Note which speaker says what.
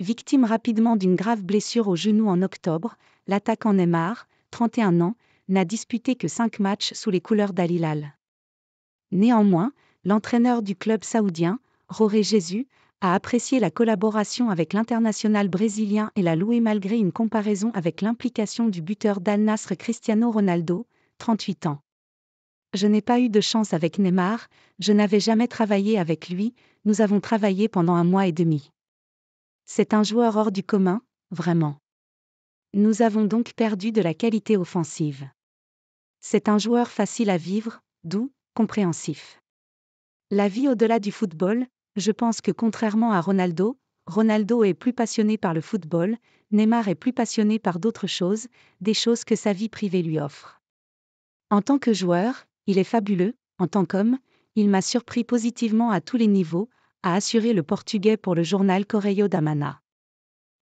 Speaker 1: Victime rapidement d'une grave blessure au genou en octobre, l'attaquant Neymar, 31 ans, n'a disputé que cinq matchs sous les couleurs d'Al Néanmoins, l'entraîneur du club saoudien, Roré Jésus, a apprécié la collaboration avec l'international brésilien et l'a loué malgré une comparaison avec l'implication du buteur d'Al Nasr Cristiano Ronaldo, 38 ans. Je n'ai pas eu de chance avec Neymar, je n'avais jamais travaillé avec lui, nous avons travaillé pendant un mois et demi. C'est un joueur hors du commun, vraiment. Nous avons donc perdu de la qualité offensive. C'est un joueur facile à vivre, doux, compréhensif. La vie au-delà du football, je pense que contrairement à Ronaldo, Ronaldo est plus passionné par le football, Neymar est plus passionné par d'autres choses, des choses que sa vie privée lui offre. En tant que joueur, il est fabuleux, en tant qu'homme, il m'a surpris positivement à tous les niveaux, a assuré le portugais pour le journal Correio da Mana.